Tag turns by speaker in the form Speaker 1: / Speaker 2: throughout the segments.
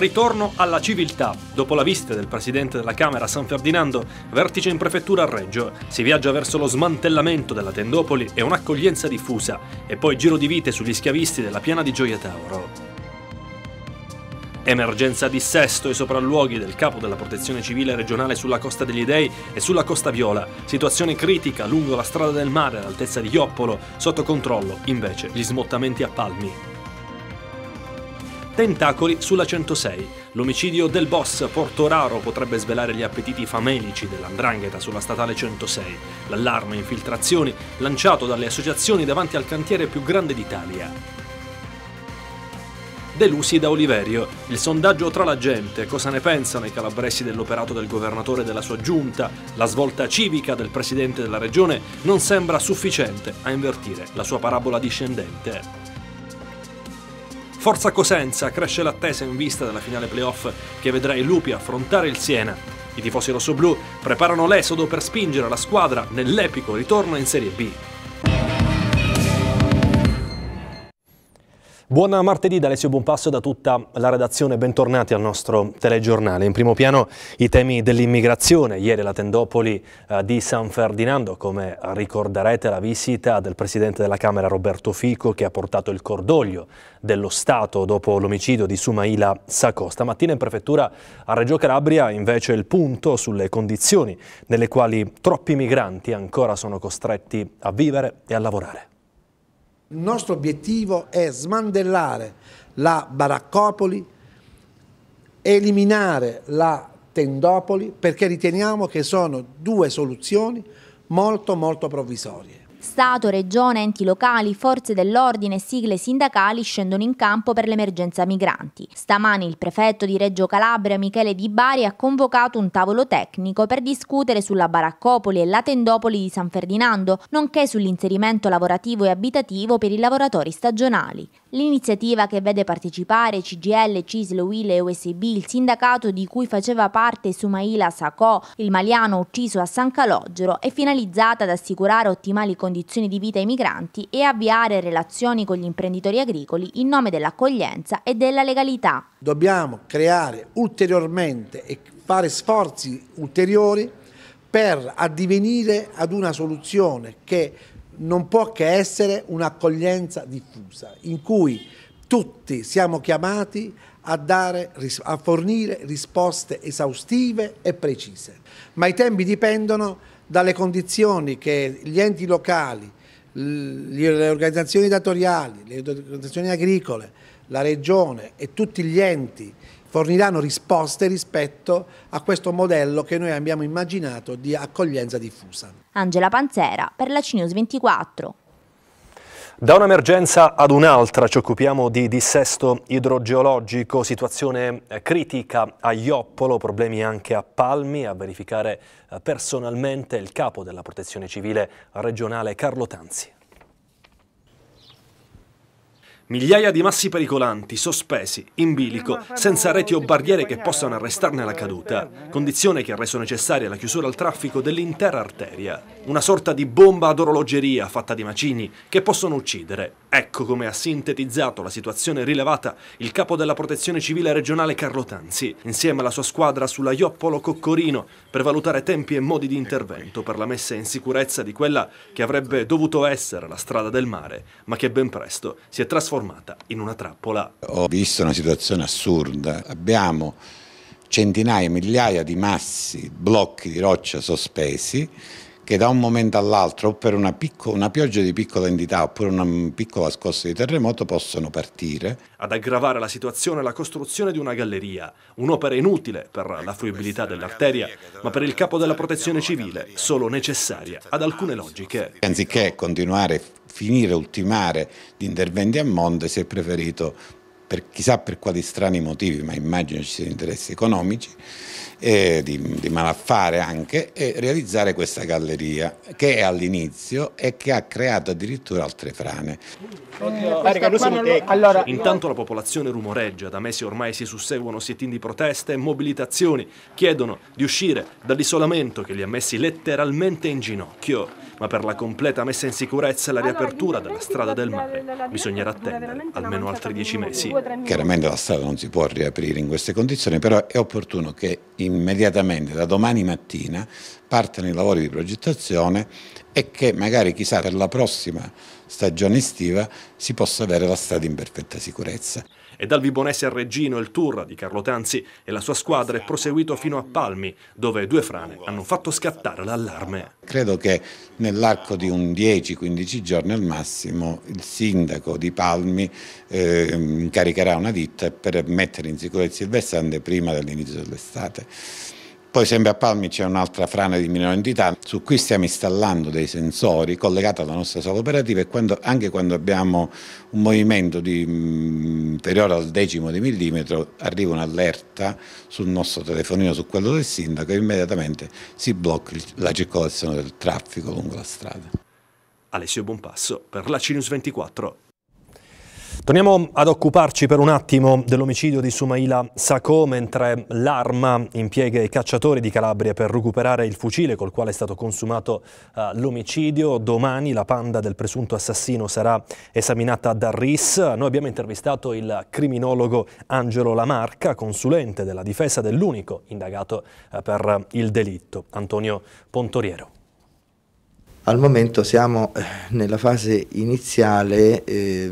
Speaker 1: Ritorno alla civiltà. Dopo la visita del presidente della Camera San Ferdinando, vertice in prefettura a Reggio, si viaggia verso lo smantellamento della Tendopoli e un'accoglienza diffusa, e poi giro di vite sugli schiavisti della piana di Gioia Tauro. Emergenza dissesto e sopralluoghi del capo della protezione civile regionale sulla costa degli Dei e sulla costa Viola. Situazione critica lungo la strada del mare all'altezza di Ioppolo, sotto controllo invece gli smottamenti a Palmi. Tentacoli sulla 106. L'omicidio del boss Portoraro potrebbe svelare gli appetiti famelici dell'andrangheta sulla statale 106. L'allarme infiltrazioni lanciato dalle associazioni davanti al cantiere più grande d'Italia delusi da Oliverio. Il sondaggio tra la gente, cosa ne pensano i calabressi dell'operato del governatore e della sua giunta, la svolta civica del presidente della regione, non sembra sufficiente a invertire la sua parabola discendente. Forza Cosenza, cresce l'attesa in vista della finale playoff che vedrà i Lupi affrontare il Siena. I tifosi rossoblù preparano l'esodo per spingere la squadra nell'epico ritorno in Serie B. Buon martedì da Alessio Buonpasso e da tutta la redazione, bentornati al nostro telegiornale. In primo piano i temi dell'immigrazione, ieri la tendopoli eh, di San Ferdinando, come ricorderete la visita del Presidente della Camera Roberto Fico che ha portato il cordoglio dello Stato dopo l'omicidio di Sumaila Sacco. Stamattina in prefettura a Reggio Calabria invece il punto sulle condizioni nelle quali troppi migranti ancora sono costretti a vivere e a lavorare.
Speaker 2: Il nostro obiettivo è smandellare la baraccopoli, eliminare la tendopoli, perché riteniamo che sono due soluzioni molto molto provvisorie.
Speaker 3: Stato, regione, enti locali, forze dell'ordine e sigle sindacali scendono in campo per l'emergenza migranti. Stamani il prefetto di Reggio Calabria Michele Di Bari ha convocato un tavolo tecnico per discutere sulla baraccopoli e la tendopoli di San Ferdinando, nonché sull'inserimento lavorativo e abitativo per i lavoratori stagionali. L'iniziativa che vede partecipare CGL, CISL, UIL e USB, il sindacato di cui faceva parte Sumaila Sacò, il maliano ucciso a San Calogero, è finalizzata ad assicurare ottimali condizioni condizioni di vita ai migranti e avviare relazioni con gli imprenditori agricoli in nome dell'accoglienza e della legalità.
Speaker 2: Dobbiamo creare ulteriormente e fare sforzi ulteriori per addivenire ad una soluzione che non può che essere un'accoglienza diffusa, in cui tutti siamo chiamati a, dare, a fornire risposte esaustive e precise. Ma i tempi dipendono dalle condizioni che gli enti locali, le organizzazioni datoriali, le organizzazioni agricole, la regione e tutti gli enti forniranno risposte rispetto a questo modello che noi abbiamo immaginato di accoglienza diffusa.
Speaker 3: Angela Panzera per la CNews 24.
Speaker 1: Da un'emergenza ad un'altra ci occupiamo di dissesto idrogeologico, situazione eh, critica a Ioppolo, problemi anche a Palmi, a verificare eh, personalmente il capo della protezione civile regionale Carlo Tanzi. Migliaia di massi pericolanti, sospesi, in bilico, senza reti o barriere che possano arrestarne la caduta, condizione che ha reso necessaria la chiusura al traffico dell'intera arteria. Una sorta di bomba ad orologeria fatta di macini che possono uccidere. Ecco come ha sintetizzato la situazione rilevata il capo della protezione civile regionale Carlo Tanzi, insieme alla sua squadra sulla Ioppolo Coccorino, per valutare tempi e modi di intervento per la messa in sicurezza di quella che avrebbe dovuto essere la strada del mare, ma che ben presto si è trasformata trasformata in una trappola.
Speaker 4: Ho visto una situazione assurda. Abbiamo centinaia, migliaia di massi, blocchi di roccia sospesi che da un momento all'altro, o per una, picco, una, pioggia di piccola entità, oppure una piccola scossa di terremoto, possono partire.
Speaker 1: Ad aggravare la situazione la costruzione di una galleria, un'opera inutile per la fruibilità dell'arteria, ma per il capo della protezione civile, solo necessaria ad alcune logiche.
Speaker 4: Anziché continuare finire, ultimare gli interventi a monte, si è preferito per, chissà per quali strani motivi, ma immagino ci siano interessi economici, eh, di, di, malaffare anche, e realizzare questa galleria che è all'inizio e che ha creato addirittura altre frane.
Speaker 2: Eh, Marica, allora, Intanto
Speaker 1: la popolazione rumoreggia, da mesi ormai si susseguono sit di proteste e mobilitazioni, chiedono di uscire dall'isolamento che li ha messi letteralmente in ginocchio ma per la completa messa in sicurezza e la ah riapertura della strada del mare bisognerà attendere almeno altri dieci mesi. Chiaramente la
Speaker 4: strada non si può riaprire in queste condizioni, però è opportuno che immediatamente, da domani mattina, partano i lavori di progettazione e che magari chissà per la prossima stagione estiva si possa avere la strada in perfetta sicurezza
Speaker 1: e dal Vibonese a Reggino il tour di Carlo Tanzi e la sua squadra è proseguito fino a Palmi, dove due frane hanno fatto scattare l'allarme.
Speaker 4: Credo che nell'arco di un 10-15 giorni al massimo il sindaco di Palmi eh, incaricherà una ditta per mettere in sicurezza il versante prima dell'inizio dell'estate. Poi sempre a Palmi c'è un'altra frana di minore entità, su cui stiamo installando dei sensori collegati alla nostra sala operativa e quando, anche quando abbiamo un movimento di, mh, mm, inferiore al decimo di millimetro arriva un'allerta sul nostro telefonino, su quello del sindaco e immediatamente si blocca la circolazione del traffico lungo la strada. Alessio Bonpasso
Speaker 1: per la Cinus 24.
Speaker 4: Torniamo ad occuparci per un attimo
Speaker 1: dell'omicidio di Sumaila Sacco, mentre l'arma impiega i cacciatori di Calabria per recuperare il fucile col quale è stato consumato uh, l'omicidio. Domani la panda del presunto assassino sarà esaminata da RIS. Noi abbiamo intervistato il criminologo Angelo Lamarca, consulente della difesa dell'unico indagato uh, per il delitto, Antonio Pontoriero.
Speaker 5: Al momento siamo eh, nella fase iniziale eh,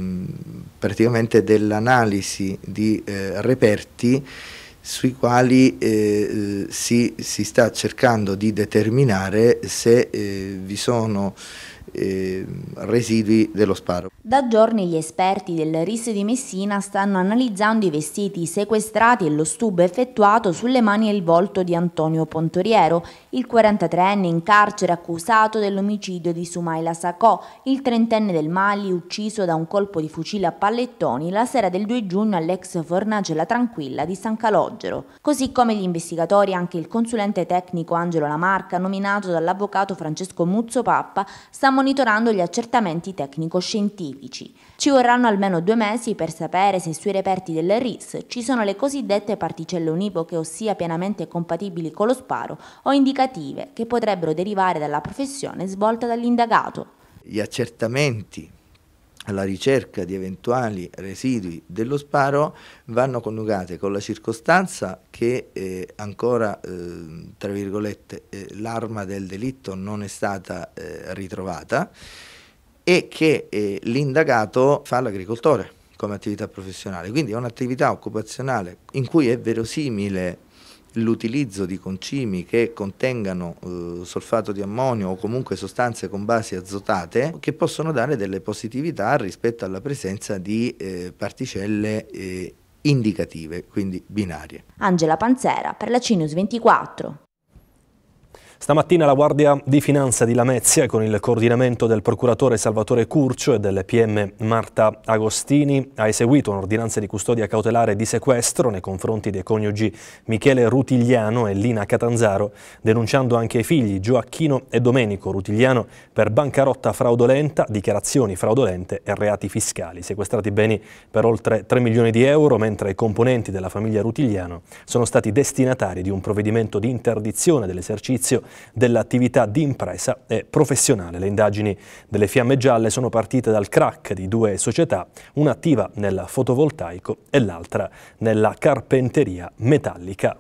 Speaker 5: praticamente dell'analisi di eh, reperti sui quali eh, eh si, si, sta cercando di determinare se eh, vi sono eh, residui dello sparo.
Speaker 3: Da giorni gli esperti del RIS di Messina stanno analizzando i vestiti sequestrati e lo stubo effettuato sulle mani e il volto di Antonio Pontoriero, il 43enne in carcere accusato dell'omicidio di Sumaila Sacò, il trentenne del Mali ucciso da un colpo di fucile a pallettoni la sera del 2 giugno all'ex fornace La Tranquilla di San Calogero. Così come gli investigatori anche il consulente tecnico Angelo Lamarca, nominato dall'avvocato Francesco Muzzo Pappa, stanno monitorando gli accertamenti tecnico-scientifici. Ci vorranno almeno due mesi per sapere se sui reperti delle RIS ci sono le cosiddette particelle univoche, ossia pienamente compatibili con lo sparo, o indicative, che potrebbero derivare dalla professione svolta dall'indagato.
Speaker 5: Gli accertamenti alla ricerca di eventuali residui dello sparo vanno coniugate con la circostanza che eh, ancora eh, tra virgolette eh, l'arma del delitto non è stata eh, ritrovata e che eh, l'indagato fa l'agricoltore come attività professionale, quindi è un'attività occupazionale in cui è verosimile l'utilizzo di concimi che contengano eh, solfato di ammonio o comunque sostanze con basi azotate che possono dare delle positività rispetto alla presenza di eh, particelle eh, indicative, quindi binarie.
Speaker 3: Angela Panzera per la Cinus 24.
Speaker 1: Stamattina la Guardia di Finanza di Lamezia, con il coordinamento del procuratore Salvatore Curcio e del PM Marta Agostini, ha eseguito un'ordinanza di custodia cautelare di sequestro nei confronti dei coniugi Michele Rutigliano e Lina Catanzaro, denunciando anche i figli Gioacchino e Domenico Rutigliano per bancarotta fraudolenta, dichiarazioni fraudolente e reati fiscali. Sequestrati beni per oltre 3 milioni di euro, mentre i componenti della famiglia Rutigliano sono stati destinatari di un provvedimento di interdizione dell'esercizio dell'attività di impresa e professionale. Le indagini delle Fiamme Gialle sono partite dal crack di due società, una attiva nel fotovoltaico e l'altra nella carpenteria metallica.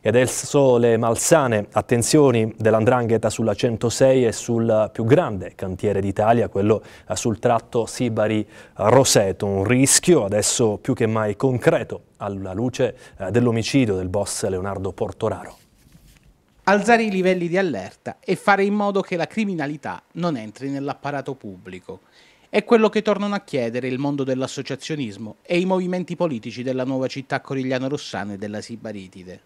Speaker 1: E adesso le malsane attenzioni dell'Andrangheta sulla 106 e sul più grande cantiere d'Italia, quello eh, sul tratto Sibari-Roseto, un rischio adesso più che mai concreto alla luce eh, dell'omicidio del boss Leonardo Portoraro
Speaker 6: alzare i livelli di allerta e fare in modo che la criminalità non entri nell'apparato pubblico. È quello che tornano a chiedere il mondo dell'associazionismo e i movimenti politici della nuova città corigliano-rossana e della Sibaritide.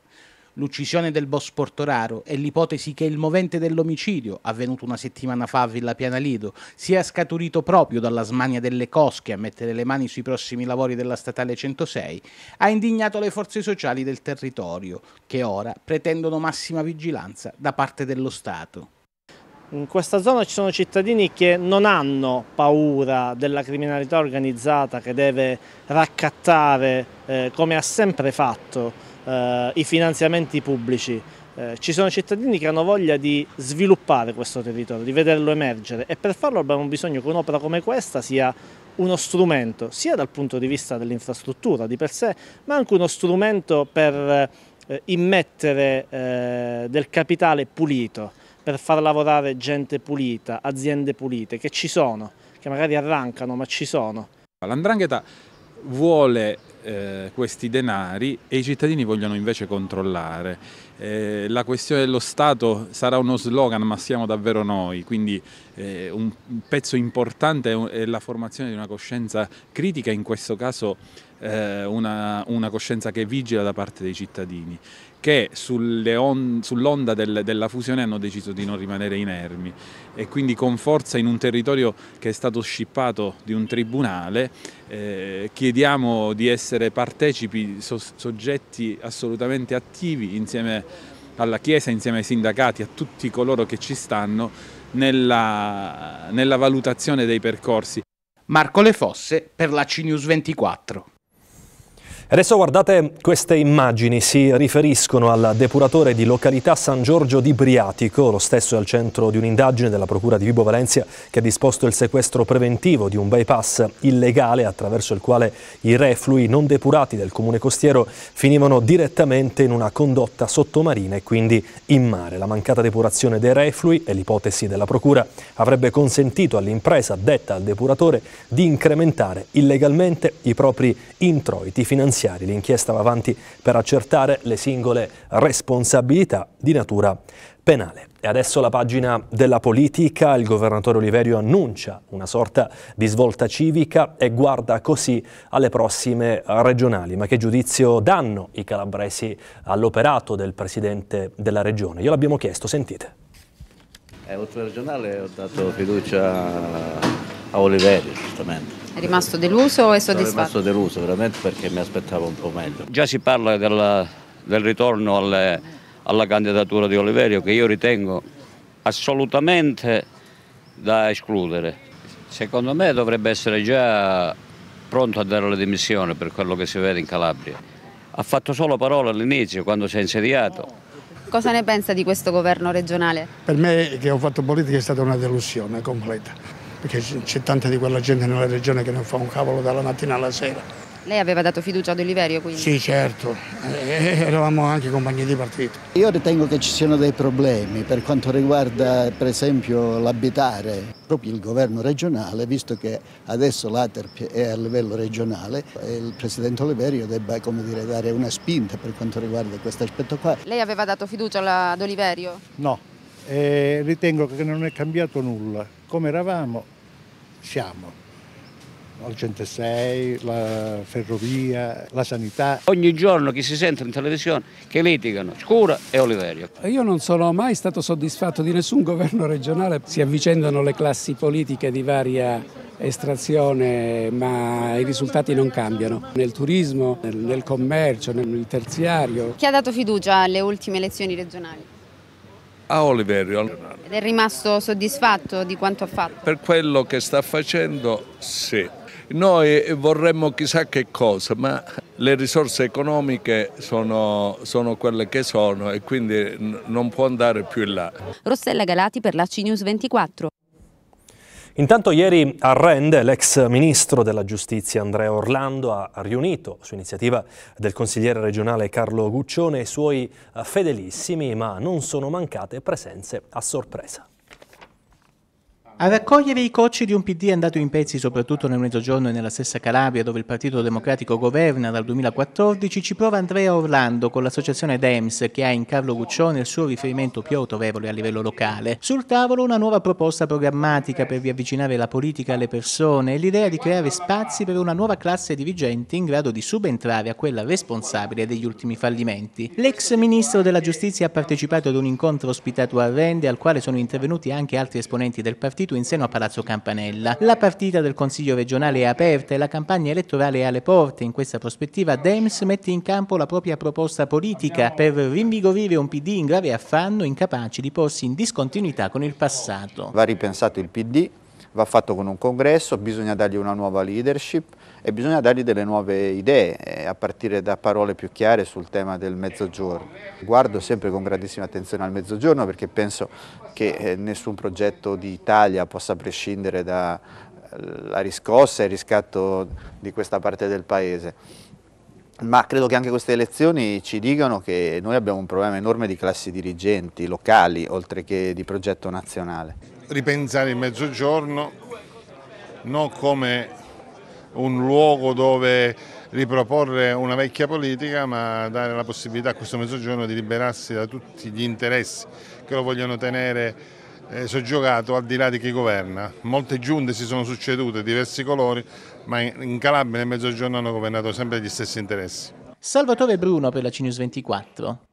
Speaker 6: L'uccisione del boss Portoraro e l'ipotesi che il movente dell'omicidio, avvenuto una settimana fa a Villa Piana Lido, sia scaturito proprio dalla smania delle cosche a mettere le mani sui prossimi lavori della statale 106, ha indignato le forze sociali del territorio, che ora pretendono massima vigilanza da parte dello Stato.
Speaker 1: In questa zona ci sono cittadini che non hanno paura della criminalità organizzata che deve raccattare, eh, come ha sempre fatto, eh, i finanziamenti pubblici. Eh, ci sono cittadini che hanno voglia di sviluppare questo territorio, di vederlo emergere e per farlo abbiamo bisogno che un'opera come questa sia uno strumento sia dal punto di vista dell'infrastruttura di per sé, ma anche uno strumento per eh, immettere eh, del capitale
Speaker 7: pulito, per far lavorare gente pulita, aziende pulite, che ci sono,
Speaker 1: che magari arrancano, ma ci sono.
Speaker 6: L'Andrangheta vuole eh, questi denari e i cittadini vogliono invece controllare. Eh, la questione dello Stato sarà uno slogan ma siamo davvero noi, quindi eh, un pezzo importante è la formazione di una coscienza critica, in questo caso eh, una, una coscienza che vigila da parte dei cittadini che on, sull'onda del, della fusione hanno deciso di non rimanere inermi e quindi con forza in un territorio che è stato scippato di un tribunale eh, chiediamo di essere partecipi, so, soggetti assolutamente attivi insieme alla Chiesa, insieme ai sindacati, a tutti coloro che ci stanno nella, nella valutazione dei percorsi. Marco Le Fosse per la CNews 24.
Speaker 1: Adesso guardate queste immagini, si riferiscono al depuratore di località San Giorgio di Briatico, lo stesso è al centro di un'indagine della Procura di Vibo Valencia che ha disposto il sequestro preventivo di un bypass illegale attraverso il quale i reflui non depurati del comune costiero finivano direttamente in una condotta sottomarina e quindi in mare. La mancata depurazione dei reflui e l'ipotesi della Procura avrebbe consentito all'impresa detta al depuratore di incrementare illegalmente i propri introiti finanziari giudiziari. L'inchiesta va avanti per accertare le singole responsabilità di natura penale. E adesso la pagina della politica, il governatore Oliverio annuncia una sorta di svolta civica e guarda così alle prossime regionali. Ma che giudizio danno i calabresi all'operato del presidente della regione? Io l'abbiamo chiesto,
Speaker 2: sentite.
Speaker 8: È eh, oltre regionale ho dato
Speaker 2: fiducia a
Speaker 9: Oliverio, giustamente
Speaker 8: è rimasto deluso o è soddisfatto? Sono rimasto deluso veramente perché mi aspettavo un po'
Speaker 9: meglio. Già si parla del, del ritorno alle, alla candidatura di Oliverio che io ritengo assolutamente da escludere. Secondo me dovrebbe essere già pronto a dare le dimissioni per quello che si vede in Calabria. Ha fatto solo parole all'inizio quando si è insediato.
Speaker 8: Cosa ne pensa di questo governo regionale?
Speaker 10: Per me che ho fatto politica è stata una delusione completa perché c'è tanta di quella gente nella regione che non fa un cavolo dalla mattina alla sera.
Speaker 8: Lei aveva dato fiducia ad Oliverio quindi?
Speaker 10: Sì, certo, e eh, eh, eh, eravamo anche compagni di partito.
Speaker 5: Io ritengo che ci siano dei problemi per quanto riguarda per esempio l'abitare. Proprio il governo regionale, visto che adesso l'Aterp è a livello regionale, il presidente Oliverio debba dire, dare una spinta per quanto riguarda questo aspetto qua.
Speaker 8: Lei aveva dato fiducia ad Oliverio?
Speaker 2: No, eh, ritengo che non è cambiato nulla come eravamo siamo. Al 106, la ferrovia, la sanità.
Speaker 9: Ogni giorno che si sente in televisione che litigano Scura e Oliverio.
Speaker 2: Io non sono mai
Speaker 10: stato soddisfatto di nessun governo regionale. Si avvicendano le classi politiche di varia estrazione, ma i risultati non cambiano. Nel turismo, nel
Speaker 2: commercio, nel terziario.
Speaker 8: Chi ha dato fiducia alle ultime elezioni regionali?
Speaker 2: a Oliverio.
Speaker 8: Ed è rimasto soddisfatto di quanto ha fatto?
Speaker 2: Per quello che sta facendo, sì. Noi vorremmo chissà che cosa, ma le risorse economiche sono, sono quelle che sono e quindi non può andare più in là.
Speaker 8: Rossella Galati per la CNews 24.
Speaker 2: Intanto ieri a
Speaker 1: Rende l'ex ministro della giustizia Andrea Orlando ha riunito su iniziativa del consigliere regionale Carlo Guccione i suoi eh, fedelissimi ma non sono mancate presenze a sorpresa.
Speaker 7: A raccogliere i cocci di un PD andato in pezzi soprattutto nel Mezzogiorno e nella stessa Calabria, dove il Partito Democratico governa dal 2014, ci prova Andrea Orlando con l'associazione DEMS, che ha in Carlo Guccione il suo riferimento più autorevole a livello locale. Sul tavolo una nuova proposta programmatica per riavvicinare la politica alle persone e l'idea di creare spazi per una nuova classe dirigente in grado di subentrare a quella responsabile degli ultimi fallimenti. L'ex ministro della Giustizia ha partecipato ad un incontro ospitato a Rende, al quale sono intervenuti anche altri esponenti del partito ricostituito in seno a Palazzo Campanella. La partita del Consiglio regionale è aperta e la campagna elettorale è alle porte. In questa prospettiva Dems mette in campo la propria proposta politica per rinvigorire un PD in grave affanno incapace di porsi in discontinuità con il passato.
Speaker 5: Va ripensato il PD, va fatto con un congresso, bisogna dargli una nuova leadership e bisogna dargli delle nuove idee, eh, a partire da parole più chiare sul tema del mezzogiorno. Guardo sempre con grandissima attenzione al mezzogiorno perché penso che eh, nessun progetto di Italia possa prescindere dalla eh, riscossa e il riscatto di questa parte del Paese ma credo che anche queste elezioni ci dicano che noi abbiamo un problema enorme di classi dirigenti locali oltre che di progetto nazionale
Speaker 4: ripensare il mezzogiorno non come un luogo dove riproporre una vecchia politica ma dare la possibilità a questo mezzogiorno di liberarsi da tutti gli interessi che lo vogliono tenere eh, soggiogato al di là di chi governa. Molte giunte si sono succedute, diversi colori, ma in Calabria nel mezzogiorno hanno governato sempre gli stessi interessi.
Speaker 7: Salvatore Bruno per la CNews
Speaker 1: 24.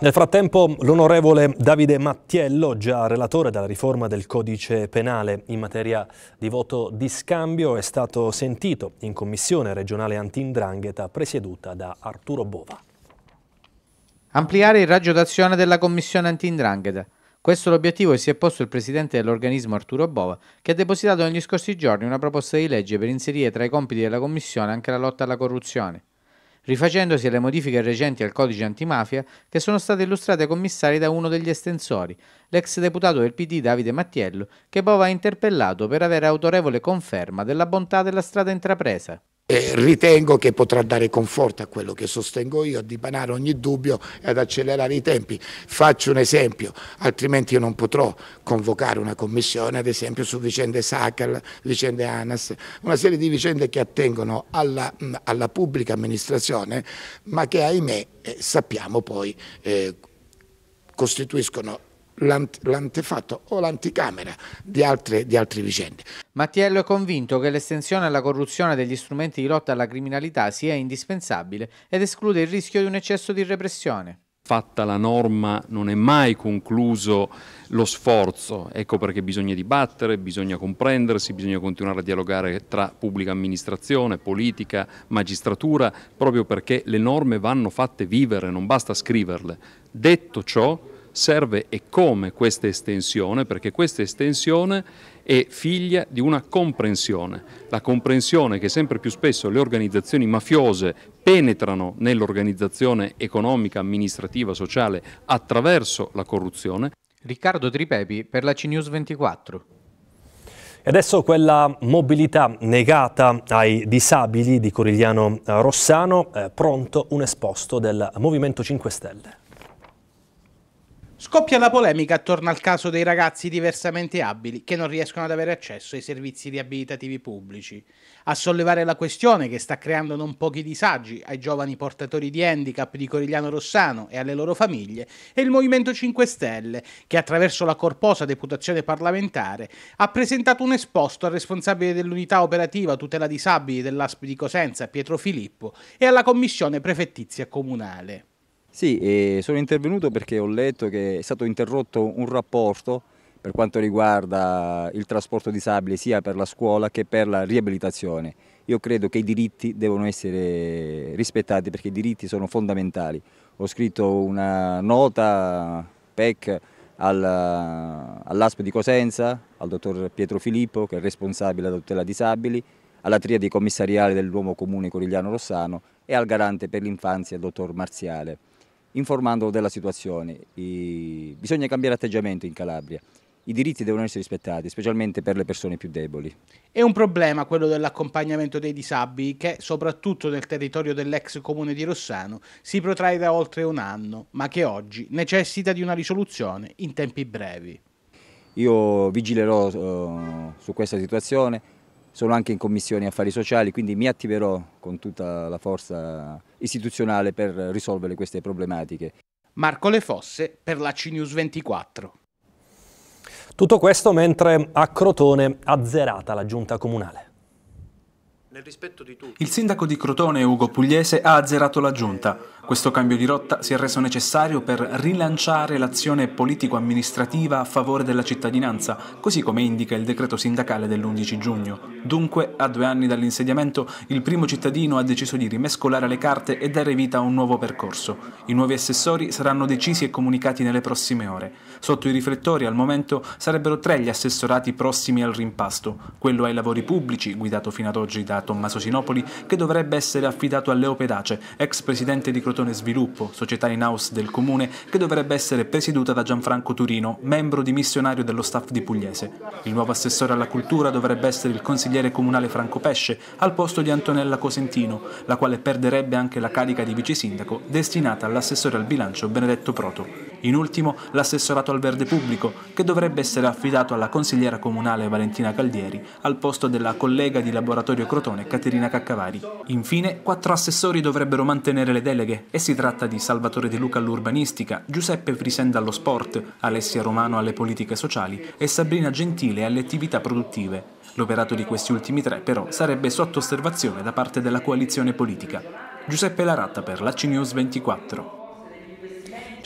Speaker 1: Nel frattempo l'onorevole Davide Mattiello, già relatore della riforma del codice penale in materia di voto di scambio, è stato sentito in commissione regionale anti-indrangheta presieduta da Arturo Bova. Ampliare il raggio d'azione della commissione
Speaker 6: anti-indrangheta. Questo è l'obiettivo che si è posto il presidente dell'organismo Arturo Bova, che ha depositato negli scorsi giorni una proposta di legge per inserire tra i compiti della commissione anche la lotta alla corruzione rifacendosi alle modifiche recenti al codice antimafia che sono state illustrate ai commissari da uno degli estensori, l'ex deputato del PD Davide Mattiello, che Bova ha interpellato per avere
Speaker 10: autorevole conferma della bontà della strada intrapresa eh, ritengo che potrà dare conforto a quello che sostengo io, a dipanare ogni dubbio e ad accelerare i tempi. Faccio un esempio, altrimenti io non potrò convocare una commissione, ad esempio su vicende SACAL, vicende ANAS, una serie di vicende che attengono alla, alla pubblica amministrazione, ma che ahimè eh, sappiamo poi eh, costituiscono l'antefatto o l'anticamera di altre, di altre vicende.
Speaker 6: Mattiello è convinto che l'estensione alla corruzione degli strumenti di lotta alla criminalità sia indispensabile ed esclude il rischio di un eccesso di repressione
Speaker 11: fatta la norma non è mai concluso lo sforzo, ecco perché bisogna dibattere, bisogna comprendersi, bisogna continuare a dialogare tra pubblica amministrazione, politica, magistratura, proprio perché le norme vanno fatte vivere, non basta scriverle. Detto ciò, serve e come questa estensione, perché questa estensione è figlia di una comprensione, la comprensione che sempre più spesso le organizzazioni mafiose penetrano nell'organizzazione economica, amministrativa, sociale attraverso la corruzione. Riccardo Tripepi per la CNews 24.
Speaker 1: E adesso quella mobilità negata ai disabili di Corigliano Rossano, eh, pronto un esposto del Movimento 5 Stelle. Scoppia
Speaker 6: la polemica attorno al caso dei ragazzi diversamente abili che non riescono ad avere accesso ai servizi riabilitativi pubblici. A sollevare la questione che sta creando non pochi disagi ai giovani portatori di handicap di Corigliano Rossano e alle loro famiglie è il Movimento 5 Stelle che attraverso la corposa deputazione parlamentare ha presentato un esposto al responsabile dell'unità operativa tutela disabili dell'ASP di Cosenza Pietro Filippo e alla commissione prefettizia comunale.
Speaker 9: Sì, eh, sono intervenuto perché ho letto che è stato interrotto un rapporto per quanto riguarda il trasporto disabile sia per la scuola che per la riabilitazione. Io credo che i diritti devono essere rispettati perché i diritti sono fondamentali. Ho scritto una nota PEC all'ASP di Cosenza, al dottor Pietro Filippo che è responsabile della tutela disabili, alla triade commissariale dell'uomo comune Corigliano Rossano e al garante per l'infanzia, dottor Marziale informandolo della situazione. E bisogna cambiare atteggiamento in Calabria. I diritti devono essere rispettati, specialmente per le persone più deboli.
Speaker 6: È un problema quello dell'accompagnamento dei disabili che, soprattutto nel territorio dell'ex comune di Rossano, si protrae da oltre un anno, ma che oggi necessita di una risoluzione in tempi brevi.
Speaker 9: Io vigilerò uh, su questa situazione, sono anche in commissione affari sociali, quindi mi attiverò con tutta la forza istituzionale per risolvere queste problematiche.
Speaker 6: Marco Le Fosse per la CNews
Speaker 1: 24.
Speaker 9: Tutto questo mentre a Crotone azzerata la
Speaker 1: giunta comunale.
Speaker 11: Il sindaco di Crotone, Ugo Pugliese, ha azzerato la giunta. Questo cambio di rotta si è reso necessario per rilanciare l'azione politico-amministrativa a favore della cittadinanza, così come indica il decreto sindacale dell'11 giugno. Dunque, a due anni dall'insediamento, il primo cittadino ha deciso di rimescolare le carte e dare vita a un nuovo percorso. I nuovi assessori saranno decisi e comunicati nelle prossime ore. Sotto i riflettori, al momento, sarebbero tre gli assessorati prossimi al rimpasto, quello ai lavori pubblici, guidato fino ad oggi da Tommaso Sinopoli che dovrebbe essere affidato a Leo Pedace, ex presidente di Crotone Sviluppo, società in house del comune, che dovrebbe essere presieduta da Gianfranco Turino, membro dimissionario dello staff di Pugliese. Il nuovo assessore alla cultura dovrebbe essere il consigliere comunale Franco Pesce, al posto di Antonella Cosentino, la quale perderebbe anche la carica di vice sindaco destinata all'assessore al bilancio Benedetto Proto. In ultimo l'assessorato al verde pubblico, che dovrebbe essere affidato alla consigliera comunale Valentina Caldieri, al posto della collega di laboratorio Crotone Caterina Caccavari. Infine, quattro assessori dovrebbero mantenere le deleghe e si tratta di Salvatore De Luca all'urbanistica, Giuseppe Frisenda allo sport, Alessia Romano alle politiche sociali e Sabrina Gentile alle attività produttive. L'operato di questi ultimi tre però sarebbe sotto osservazione da parte della coalizione politica. Giuseppe Laratta per la CNews 24.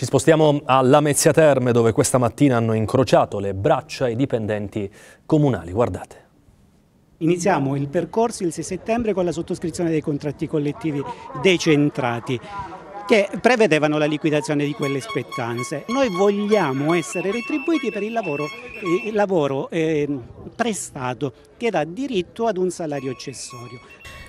Speaker 1: Ci spostiamo a Lamezia Terme dove questa mattina hanno incrociato le braccia i dipendenti comunali. Guardate.
Speaker 7: Iniziamo il percorso il 6 settembre con la sottoscrizione dei contratti collettivi decentrati che prevedevano la liquidazione di quelle spettanze. Noi vogliamo essere retribuiti per il lavoro, eh, il lavoro eh, prestato che dà diritto ad un salario accessorio.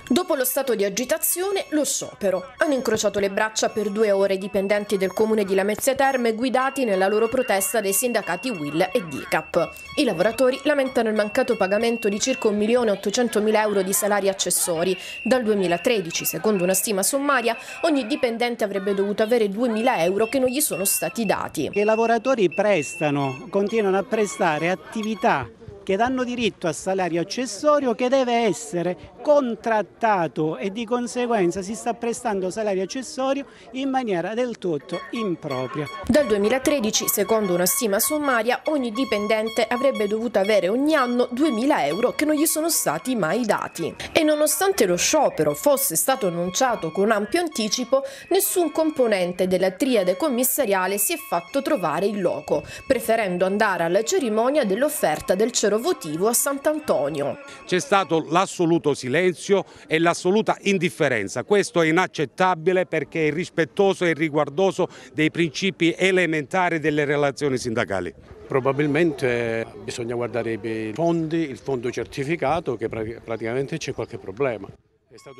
Speaker 12: Dopo lo stato di agitazione, lo sciopero. Hanno incrociato le braccia per due ore i dipendenti del comune di Lamezia Terme guidati nella loro protesta dai sindacati Will e DICAP. I lavoratori lamentano il mancato pagamento di circa 1.800.000 euro di salari accessori. Dal 2013, secondo una stima sommaria, ogni dipendente avrebbe dovuto avere 2.000 euro che non gli sono stati dati. I lavoratori prestano, continuano a prestare attività che danno diritto a salario
Speaker 7: accessorio che deve essere contrattato e di conseguenza si sta prestando
Speaker 12: salario accessorio in maniera del tutto impropria. Dal 2013, secondo una stima sommaria, ogni dipendente avrebbe dovuto avere ogni anno 2.000 euro che non gli sono stati mai dati. E nonostante lo sciopero fosse stato annunciato con ampio anticipo, nessun componente della triade commissariale si è fatto trovare in loco, preferendo andare alla cerimonia dell'offerta del cerone registro votivo a Sant'Antonio.
Speaker 4: C'è stato l'assoluto silenzio e l'assoluta indifferenza. Questo è inaccettabile perché è rispettoso e riguardoso dei principi elementari delle relazioni sindacali. Probabilmente bisogna guardare i fondi, il fondo certificato, che praticamente c'è qualche problema.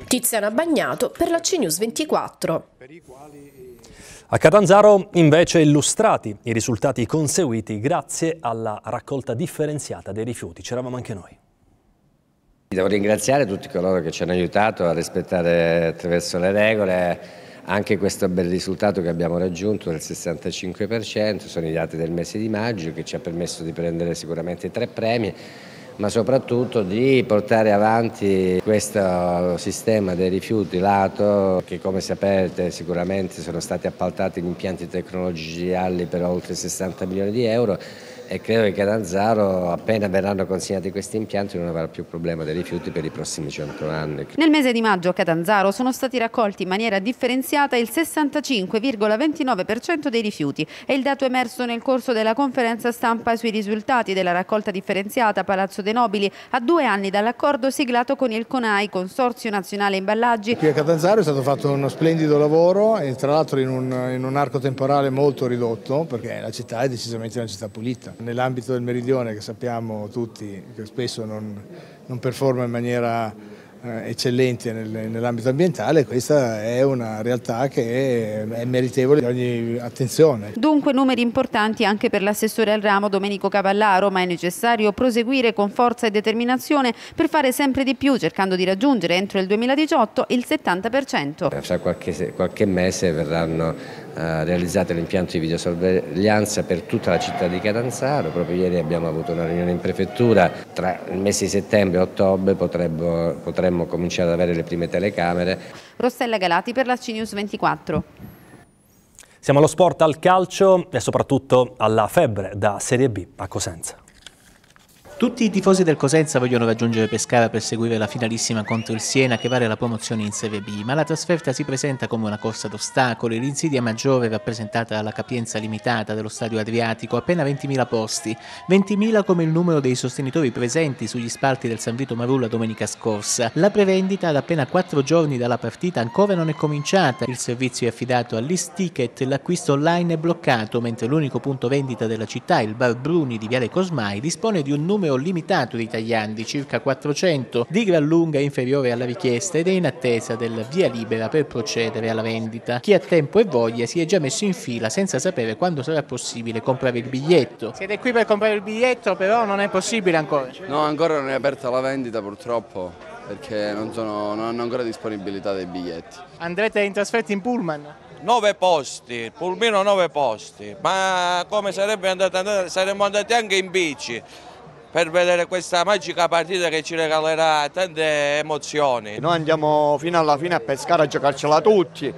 Speaker 12: Tiziana Bagnato per la CNews 24.
Speaker 1: A Catanzaro invece illustrati i risultati conseguiti grazie alla raccolta differenziata dei rifiuti. C'eravamo anche noi.
Speaker 9: Devo ringraziare tutti coloro che ci hanno aiutato a rispettare attraverso le regole anche questo bel risultato che abbiamo raggiunto del 65%, sono i dati del mese di maggio che ci ha permesso di prendere sicuramente tre premi ma soprattutto di portare avanti questo sistema dei rifiuti lato che come sapete sicuramente sono stati appaltati impianti tecnologici alli per oltre 60 milioni di euro e credo che Catanzaro, appena verranno consegnati questi impianti, non avrà più problema dei rifiuti per i prossimi 100 anni.
Speaker 8: Nel mese di maggio a Catanzaro sono stati raccolti in maniera differenziata il 65,29% dei rifiuti. È il dato emerso nel corso della conferenza stampa sui risultati della raccolta differenziata Palazzo dei Nobili a due anni dall'accordo siglato con il CONAI, Consorzio Nazionale Imballaggi. Qui
Speaker 10: a Catanzaro è stato fatto uno splendido lavoro, e tra l'altro in in un arco temporale molto ridotto, perché la città è decisamente una città pulita. Nell'ambito del meridione che sappiamo tutti che spesso non, non performa in maniera eh, eccellente nel, nell'ambito ambientale, questa è una realtà che è, è meritevole di ogni attenzione.
Speaker 8: Dunque numeri importanti anche per l'assessore al ramo Domenico Cavallaro, ma è necessario proseguire con forza e determinazione per fare sempre di più, cercando di raggiungere entro il 2018 il 70%.
Speaker 9: Fra cioè, qualche, qualche mese verranno eh, realizzate l'impianto di videosorveglianza per tutta la città di Catanzaro. Proprio ieri abbiamo avuto una riunione in prefettura, tra il mese di settembre e ottobre potremmo, potremmo cominciare ad avere le prime telecamere.
Speaker 8: Rossella Galati per la CNews 24.
Speaker 9: Siamo allo sport, al calcio e soprattutto alla
Speaker 1: febbre da Serie B a Cosenza. Tutti i tifosi del Cosenza vogliono raggiungere
Speaker 7: Pescara per seguire la finalissima contro il Siena che vale la promozione in Serie B, ma la trasferta si presenta come una corsa d'ostacoli. L'insidia maggiore rappresentata dalla capienza limitata dello stadio Adriatico, appena 20.000 posti, 20.000 come il numero dei sostenitori presenti sugli spalti del San Vito Marulla domenica scorsa. La prevendita ad appena 4 giorni dalla partita ancora non è cominciata, il servizio è affidato all'Isticket, l'acquisto online è bloccato, mentre l'unico punto vendita della città, il Bar Bruni di Viale Cosmai, dispone di un numero numero limitato di tagliandi, circa 400, di gran lunga inferiore alla richiesta ed è in attesa del via libera per procedere alla vendita. Chi ha tempo e voglia si è già messo in fila senza sapere quando sarà possibile comprare il biglietto. Siete qui per comprare il biglietto, però non è possibile ancora.
Speaker 5: No, ancora non è aperta la vendita purtroppo perché non, sono, non hanno ancora disponibilità dei biglietti. Andrete in
Speaker 7: trasferta in pullman?
Speaker 11: 9 posti, pulmino 9 posti, ma come sarebbe andata, saremmo andati anche in bici per vedere questa magica partita che ci regalerà tante emozioni.
Speaker 5: Noi andiamo fino alla fine a pescare a giocarcela tutti,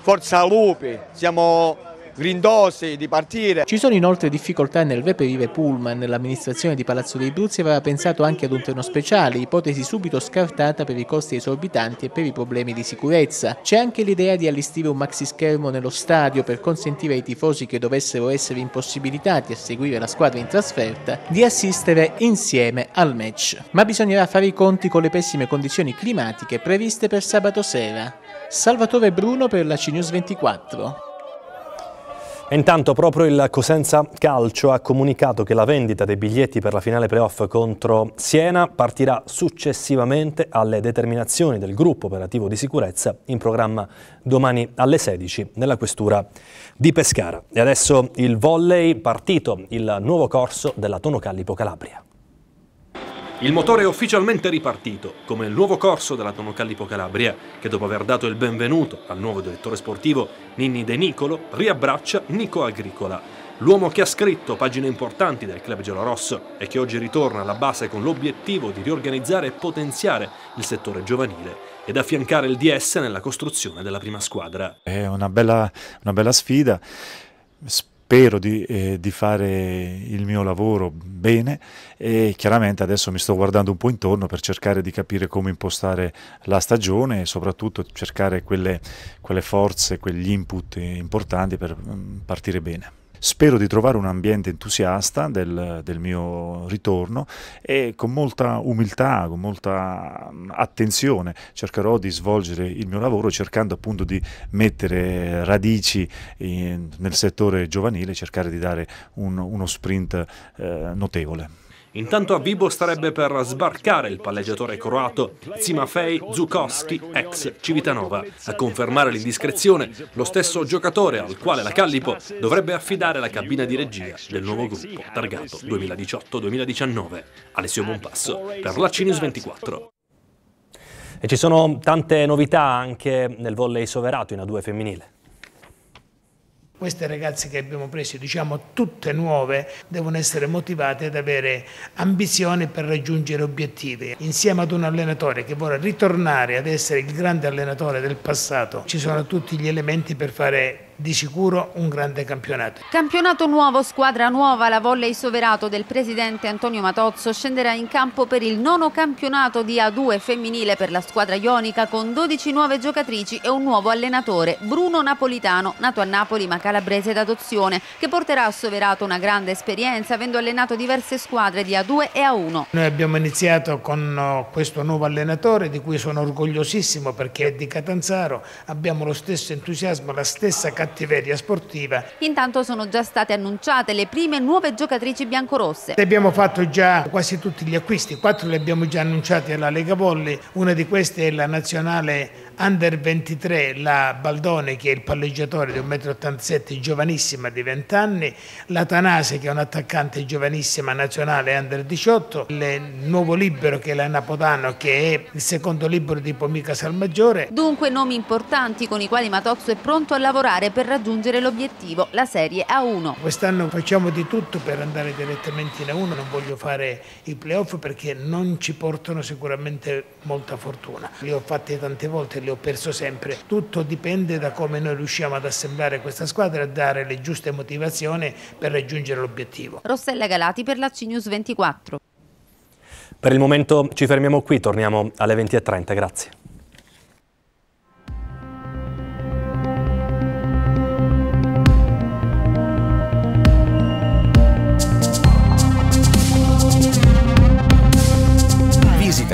Speaker 5: forza Lupi, siamo grindosi di partire. Ci sono inoltre
Speaker 7: difficoltà nel Vepe Vive Pullman, l'amministrazione di Palazzo dei Bruzzi aveva pensato anche ad un treno speciale, ipotesi subito scartata per i costi esorbitanti e per i problemi di sicurezza. C'è anche l'idea di allestire un maxi schermo nello stadio per consentire ai tifosi che dovessero essere impossibilitati a seguire la squadra in trasferta di assistere insieme al match. Ma bisognerà fare i conti con le pessime condizioni climatiche previste per sabato sera. Salvatore Bruno per la CNews 24.
Speaker 1: Intanto proprio il Cosenza Calcio ha comunicato che la vendita dei biglietti per la finale playoff contro Siena partirà successivamente alle determinazioni del gruppo operativo di sicurezza in programma domani alle 16 nella questura di Pescara. E adesso il volley partito, il nuovo corso della Tonocallipo Calabria. Il motore è ufficialmente ripartito, come il nuovo corso della Donocallipo Calabria, che dopo aver dato il benvenuto al nuovo direttore sportivo Ninni De Nicolo, riabbraccia Nico Agricola, l'uomo che ha scritto pagine importanti del club gelorosso e che oggi ritorna alla base con l'obiettivo di riorganizzare e potenziare il settore giovanile ed affiancare il DS nella costruzione della prima squadra. È una bella, una bella sfida spero di, eh, di, fare il mio lavoro bene e chiaramente adesso mi sto guardando un po' intorno per cercare di capire come impostare la stagione e soprattutto cercare quelle, quelle forze, quegli input importanti per mm, partire bene. Spero di trovare un ambiente entusiasta del, del mio ritorno e con molta umiltà, con molta mm, attenzione cercherò di svolgere il mio lavoro cercando appunto di mettere radici in, nel settore giovanile, cercare di dare un, uno sprint eh, notevole. Intanto a Vibo starebbe per sbarcare il palleggiatore croato Zimafej Zukowski, ex Civitanova. A confermare l'indiscrezione, lo stesso giocatore al quale la Callipo dovrebbe affidare la cabina di regia del nuovo gruppo, targato 2018-2019. Alessio Bonpasso per la Cinius 24. E ci sono tante novità anche nel volley soverato in A2 femminile
Speaker 10: queste ragazze che abbiamo preso, diciamo tutte nuove, devono essere motivate ad avere ambizione per raggiungere obiettivi. Insieme ad un allenatore che vuole ritornare ad essere il grande allenatore del passato, ci sono tutti gli elementi per fare di sicuro un grande campionato.
Speaker 8: Campionato nuovo, squadra nuova, la volley soverato del presidente Antonio Matozzo scenderà in campo per il nono campionato di A2 femminile per la squadra ionica con 12 nuove giocatrici e un nuovo allenatore, Bruno Napolitano, nato a Napoli ma calabrese d'adozione, che porterà a soverato una grande esperienza avendo allenato diverse squadre di A2 e A1.
Speaker 10: Noi abbiamo iniziato con eh, questo nuovo allenatore di cui sono orgogliosissimo perché è di Catanzaro, abbiamo lo stesso entusiasmo, la stessa categoria cattiveria sportiva.
Speaker 8: Intanto sono già state annunciate le prime nuove giocatrici biancorosse.
Speaker 10: Abbiamo fatto già quasi tutti gli acquisti, quattro le abbiamo già annunciate alla Lega Volley, una di queste è la nazionale under 23, la Baldone che è il palleggiatore di 1,87 m, giovanissima di 20 anni, la Tanase che è un attaccante giovanissima nazionale under 18, il nuovo libero che è la Napotano che è il secondo libero di Pomica Salmaggiore.
Speaker 8: Dunque nomi importanti con i quali Matozzo è pronto a lavorare per per raggiungere l'obiettivo, la Serie A1. Quest'anno facciamo
Speaker 10: di tutto per andare direttamente in A1, non voglio fare i playoff perché non ci portano sicuramente molta fortuna. Li ho fatti tante volte, li ho perso sempre. Tutto dipende da come noi riusciamo ad assemblare questa squadra e a dare le giuste motivazioni per raggiungere l'obiettivo.
Speaker 8: Rossella Galati per la CNews 24.
Speaker 1: Per il momento ci fermiamo qui, torniamo alle 20.30, grazie.